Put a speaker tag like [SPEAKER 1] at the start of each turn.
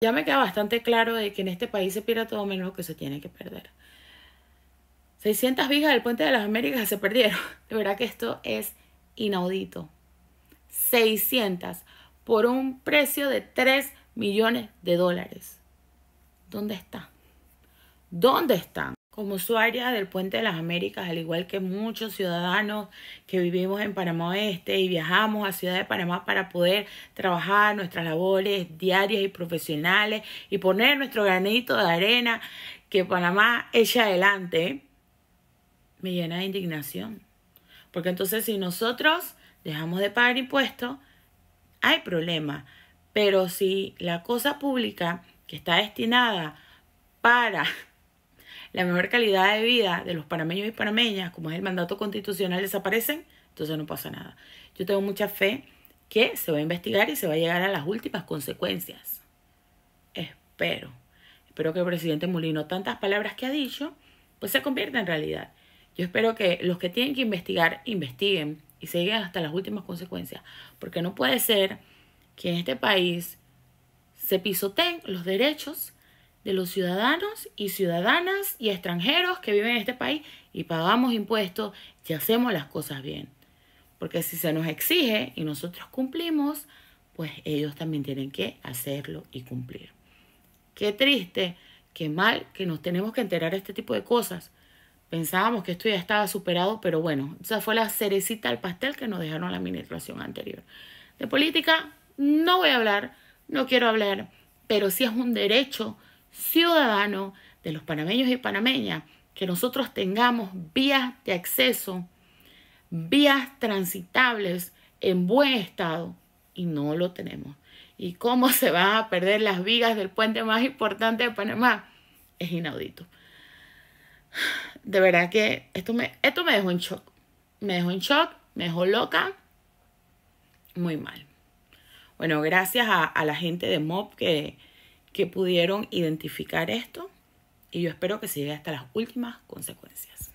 [SPEAKER 1] ya me queda bastante claro de que en este país se pierde todo menos lo que se tiene que perder. 600 vigas del puente de las Américas se perdieron. De verdad que esto es inaudito. 600 por un precio de 3 millones de dólares. ¿Dónde está? ¿Dónde están? Como usuaria del Puente de las Américas, al igual que muchos ciudadanos que vivimos en Panamá Oeste y viajamos a Ciudad de Panamá para poder trabajar nuestras labores diarias y profesionales y poner nuestro granito de arena que Panamá eche adelante, me llena de indignación. Porque entonces si nosotros dejamos de pagar impuestos, hay problema. Pero si la cosa pública que está destinada para la mejor calidad de vida de los panameños y panameñas, como es el mandato constitucional, desaparecen, entonces no pasa nada. Yo tengo mucha fe que se va a investigar y se va a llegar a las últimas consecuencias. Espero. Espero que el presidente Molino, tantas palabras que ha dicho, pues se convierta en realidad. Yo espero que los que tienen que investigar, investiguen y se lleguen hasta las últimas consecuencias. Porque no puede ser que en este país se pisoteen los derechos de los ciudadanos y ciudadanas y extranjeros que viven en este país y pagamos impuestos y hacemos las cosas bien. Porque si se nos exige y nosotros cumplimos, pues ellos también tienen que hacerlo y cumplir. Qué triste, qué mal que nos tenemos que enterar de este tipo de cosas. Pensábamos que esto ya estaba superado, pero bueno, esa fue la cerecita al pastel que nos dejaron la administración anterior. De política no voy a hablar, no quiero hablar, pero sí es un derecho ciudadano de los panameños y panameñas que nosotros tengamos vías de acceso, vías transitables en buen estado y no lo tenemos. ¿Y cómo se van a perder las vigas del puente más importante de Panamá? Es inaudito. De verdad que esto me, esto me dejó en shock. Me dejó en shock, me dejó loca. Muy mal. Bueno, gracias a, la gente de MOP que, que pudieron identificar esto y yo espero que se llegue hasta las últimas consecuencias.